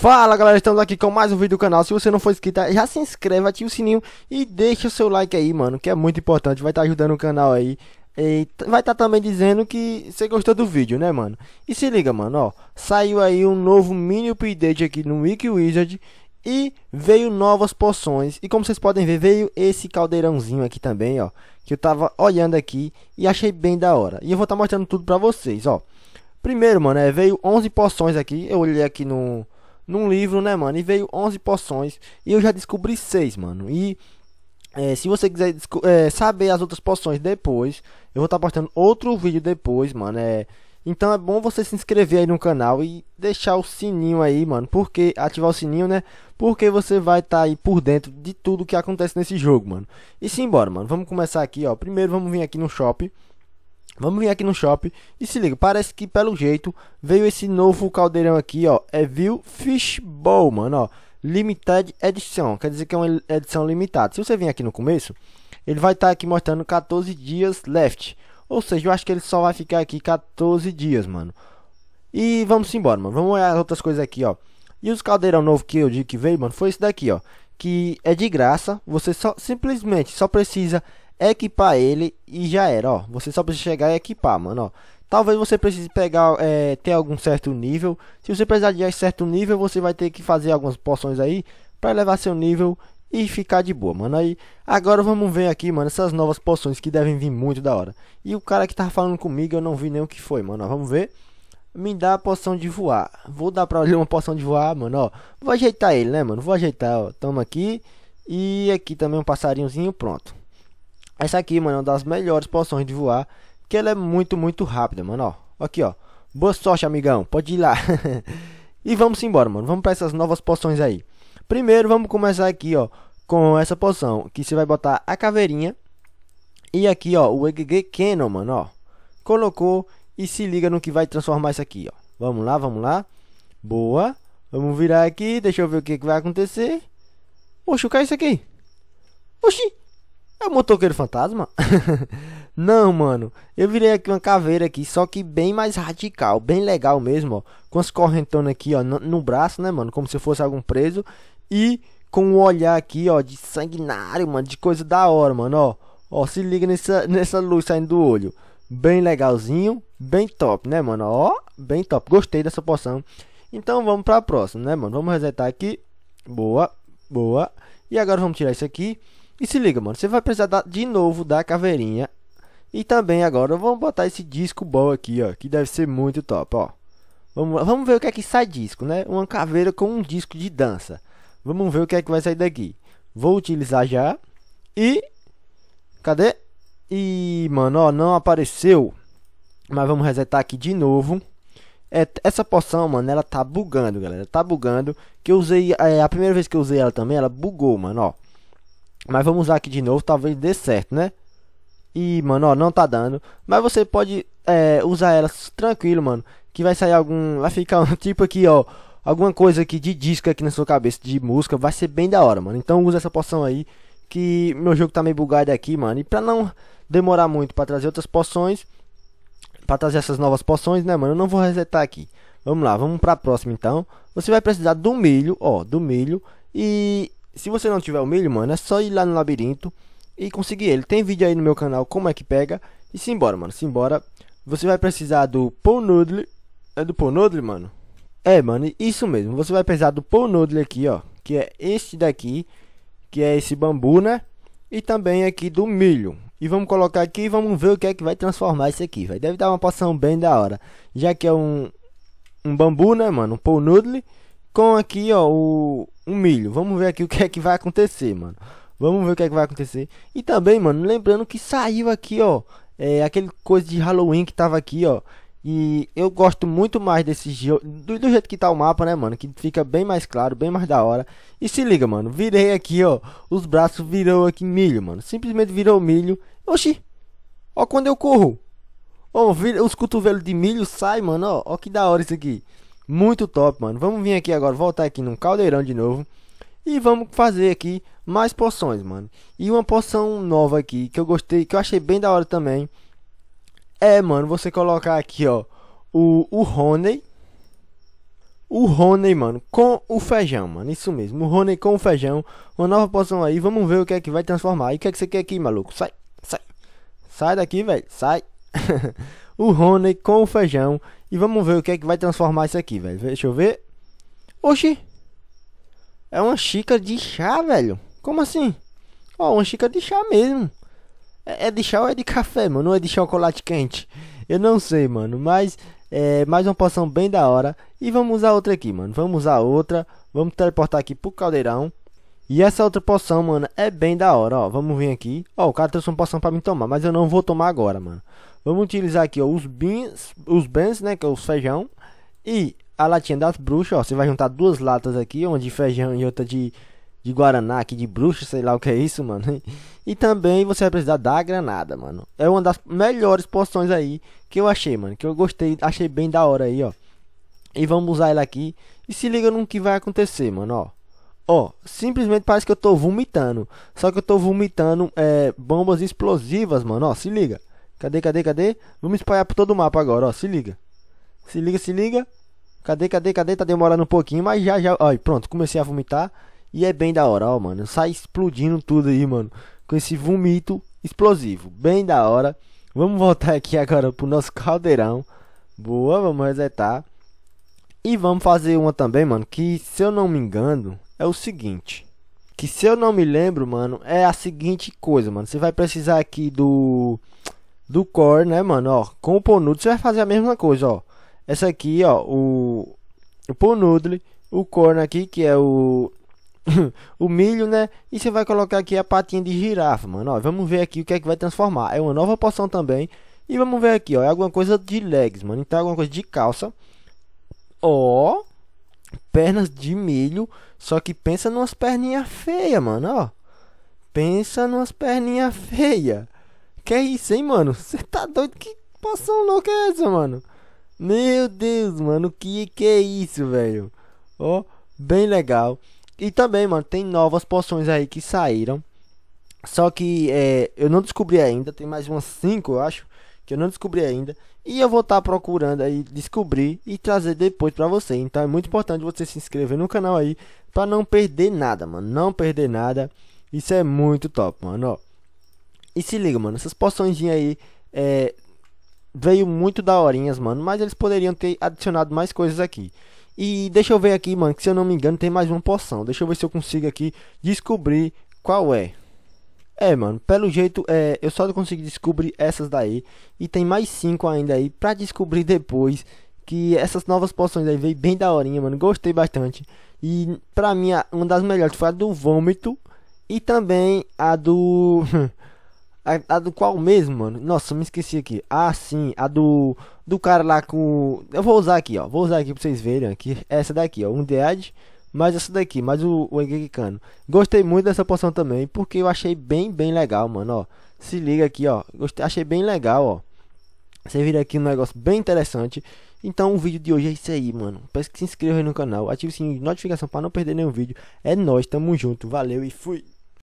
Fala galera, estamos aqui com mais um vídeo do canal. Se você não for inscrito, já se inscreve, ativa o sininho e deixa o seu like aí, mano, que é muito importante. Vai estar tá ajudando o canal aí. E vai estar tá também dizendo que você gostou do vídeo, né, mano? E se liga, mano, ó. Saiu aí um novo mini update aqui no Wizard e veio novas poções. E como vocês podem ver, veio esse caldeirãozinho aqui também, ó. Que eu tava olhando aqui e achei bem da hora. E eu vou estar tá mostrando tudo pra vocês, ó. Primeiro, mano, é, veio 11 poções aqui. Eu olhei aqui no num livro, né, mano? E veio 11 poções. E eu já descobri 6, mano. E é, se você quiser é, saber as outras poções depois, eu vou estar tá postando outro vídeo depois, mano. É, então é bom você se inscrever aí no canal e deixar o sininho aí, mano. Porque ativar o sininho, né? Porque você vai estar tá aí por dentro de tudo que acontece nesse jogo, mano. E simbora, mano. Vamos começar aqui, ó. Primeiro vamos vir aqui no shopping. Vamos vir aqui no shopping e se liga, parece que pelo jeito veio esse novo caldeirão aqui, ó, é View Bowl, mano, ó, Limited Edition, quer dizer que é uma edição limitada. Se você vir aqui no começo, ele vai estar tá aqui mostrando 14 dias left, ou seja, eu acho que ele só vai ficar aqui 14 dias, mano. E vamos embora, mano, vamos olhar as outras coisas aqui, ó. E os caldeirão novo que eu digo que veio, mano, foi esse daqui, ó, que é de graça, você só simplesmente só precisa equipar ele e já era, ó. Você só precisa chegar e equipar, mano, ó. Talvez você precise pegar, é, ter algum certo nível. Se você precisar de certo nível, você vai ter que fazer algumas poções aí para elevar seu nível e ficar de boa, mano. Aí, agora vamos ver aqui, mano, essas novas poções que devem vir muito da hora. E o cara que tava falando comigo, eu não vi nem o que foi, mano. Ó, vamos ver. Me dá a poção de voar. Vou dar pra ele uma poção de voar, mano, ó. Vou ajeitar ele, né, mano? Vou ajeitar, ó. Tamo aqui. E aqui também um passarinhozinho, pronto. Essa aqui, mano, é uma das melhores poções de voar. Que ela é muito, muito rápida, mano, ó. Aqui, ó. Boa sorte, amigão. Pode ir lá. e vamos embora, mano. Vamos para essas novas poções aí. Primeiro, vamos começar aqui, ó. Com essa poção. Que você vai botar a caveirinha. E aqui, ó. O EGG Cannon, mano, ó. Colocou. E se liga no que vai transformar isso aqui, ó. Vamos lá, vamos lá. Boa. Vamos virar aqui. Deixa eu ver o que, que vai acontecer. Oxe, o que é isso aqui? Oxi. É o motoqueiro fantasma? Não, mano. Eu virei aqui uma caveira aqui, só que bem mais radical, bem legal mesmo, ó. Com as correntonas aqui, ó, no, no braço, né, mano? Como se fosse algum preso. E com o um olhar aqui, ó, de sanguinário, mano, de coisa da hora, mano, ó. Ó, se liga nessa, nessa luz saindo do olho. Bem legalzinho, bem top, né, mano? Ó, bem top. Gostei dessa poção. Então vamos pra próxima, né, mano? Vamos resetar aqui. Boa, boa. E agora vamos tirar isso aqui. E se liga, mano, você vai precisar da, de novo da caveirinha. E também agora vamos botar esse disco bom aqui, ó, que deve ser muito top, ó. Vamos, vamos ver o que é que sai disco, né? Uma caveira com um disco de dança. Vamos ver o que é que vai sair daqui. Vou utilizar já. E... Cadê? E, mano, ó, não apareceu. Mas vamos resetar aqui de novo. É, essa poção, mano, ela tá bugando, galera. Tá bugando. Que eu usei... É, a primeira vez que eu usei ela também, ela bugou, mano, ó. Mas vamos usar aqui de novo, talvez dê certo, né? E, mano, ó, não tá dando. Mas você pode é, usar ela tranquilo, mano. Que vai sair algum. Vai ficar um tipo aqui, ó. Alguma coisa aqui de disco aqui na sua cabeça, de música. Vai ser bem da hora, mano. Então usa essa poção aí. Que meu jogo tá meio bugado aqui, mano. E pra não demorar muito pra trazer outras poções. Pra trazer essas novas poções, né, mano? Eu não vou resetar aqui. Vamos lá, vamos pra próxima então. Você vai precisar do milho, ó, do milho. E se você não tiver o milho, mano, é só ir lá no labirinto e conseguir ele. Tem vídeo aí no meu canal como é que pega. E simbora, mano, simbora. Você vai precisar do noodle É do noodle mano? É, mano, isso mesmo. Você vai precisar do noodle aqui, ó. Que é este daqui. Que é esse bambu, né? E também aqui do milho. E vamos colocar aqui e vamos ver o que é que vai transformar isso aqui, vai Deve dar uma poção bem da hora. Já que é um, um bambu, né, mano? Um noodle com aqui, ó, o, o milho. Vamos ver aqui o que é que vai acontecer, mano. Vamos ver o que é que vai acontecer. E também, mano, lembrando que saiu aqui, ó, é, aquele coisa de Halloween que tava aqui, ó. E eu gosto muito mais desse jogo, do, do, jeito que tá o mapa, né, mano? Que fica bem mais claro, bem mais da hora. E se liga, mano, virei aqui, ó, os braços virou aqui milho, mano. Simplesmente virou milho. Oxi, ó quando eu corro. Ó, vira, os cotovelos de milho sai, mano, ó, ó que da hora isso aqui. Muito top, mano. Vamos vir aqui agora, voltar aqui num caldeirão de novo. E vamos fazer aqui mais porções, mano. E uma porção nova aqui que eu gostei, que eu achei bem da hora também. É, mano, você colocar aqui, ó, o, o Honey. O Rony, mano, com o feijão, mano. Isso mesmo, o Rony com o feijão. Uma nova porção aí, vamos ver o que é que vai transformar. E o que é que você quer aqui, maluco? Sai, sai. Sai daqui, velho. Sai. o Rony com o feijão. E vamos ver o que é que vai transformar isso aqui, velho. Deixa eu ver. Oxi! É uma xícara de chá, velho. Como assim? Ó, oh, uma xícara de chá mesmo. É, é de chá ou é de café, mano? Não é de chocolate quente? Eu não sei, mano. Mas é mais uma poção bem da hora. E vamos usar outra aqui, mano. Vamos usar outra. Vamos teleportar aqui pro caldeirão. E essa outra poção, mano, é bem da hora, ó. Vamos vir aqui. Ó, o cara trouxe uma poção pra mim tomar, mas eu não vou tomar agora, mano. Vamos utilizar aqui, ó, os bins, os bens, né, que é os feijão. E a latinha das bruxas, ó. Você vai juntar duas latas aqui, uma de feijão e outra de, de guaraná aqui, de bruxa, sei lá o que é isso, mano. E também você vai precisar da granada, mano. É uma das melhores poções aí que eu achei, mano. Que eu gostei, achei bem da hora aí, ó. E vamos usar ela aqui. E se liga no que vai acontecer, mano, ó. Ó, simplesmente parece que eu tô vomitando. Só que eu tô vomitando é, bombas explosivas, mano. Ó, se liga. Cadê, cadê, cadê? Vamos espalhar por todo o mapa agora, ó. Se liga. Se liga, se liga. Cadê, cadê, cadê? Tá demorando um pouquinho, mas já, já. Ó, pronto, comecei a vomitar. E é bem da hora, ó, mano. Sai explodindo tudo aí, mano. Com esse vomito explosivo. Bem da hora. Vamos voltar aqui agora pro nosso caldeirão. Boa, vamos resetar. E vamos fazer uma também, mano. Que se eu não me engano, é o seguinte. Que se eu não me lembro, mano, é a seguinte coisa, mano. Você vai precisar aqui do. Do core, né, mano? Ó, com o Ponudle você vai fazer a mesma coisa, ó. Essa aqui, ó, o. O Ponudle, o core aqui, que é o. o milho, né? E você vai colocar aqui a patinha de girafa, mano. Ó, vamos ver aqui o que é que vai transformar. É uma nova poção também. E vamos ver aqui, ó. É alguma coisa de legs, mano. Então é alguma coisa de calça. Ó pernas de milho, só que pensa numas perninhas feias, mano, ó. Pensa numas perninhas feias. Que é isso, hein, mano? Você tá doido? Que poção louca é essa, mano? Meu Deus, mano, que que é isso, velho? Ó, bem legal. E também, mano, tem novas poções aí que saíram. Só que é, eu não descobri ainda. Tem mais umas 5, eu acho, que eu não descobri ainda. E eu vou estar tá procurando aí descobrir e trazer depois para você. Então é muito importante você se inscrever no canal aí para não perder nada, mano. Não perder nada. Isso é muito top, mano. Ó. E se liga, mano, essas poções aí é, veio muito da horinhas, mano, mas eles poderiam ter adicionado mais coisas aqui. E deixa eu ver aqui, mano, que se eu não me engano tem mais uma poção. Deixa eu ver se eu consigo aqui descobrir qual é. É, mano, pelo jeito, é, eu só consegui descobrir essas daí. E tem mais cinco ainda aí pra descobrir depois. Que essas novas poções aí veio bem daorinha, mano. Gostei bastante. E pra mim, uma das melhores foi a do vômito. E também a do. a, a, do qual mesmo, mano? Nossa, me esqueci aqui. Ah, sim, a do. Do cara lá com. Eu vou usar aqui, ó. Vou usar aqui pra vocês verem aqui. Essa daqui, ó. Um dead mas essa daqui, mais o, o Gostei muito dessa porção também, porque eu achei bem, bem legal, mano, ó. Se liga aqui, ó. Gostei, achei bem legal, ó. Você vira aqui um negócio bem interessante. Então o vídeo de hoje é isso aí, mano. Peço que se inscreva aí no canal, ative o sininho de notificação para não perder nenhum vídeo. É nóis, tamo junto, valeu e fui!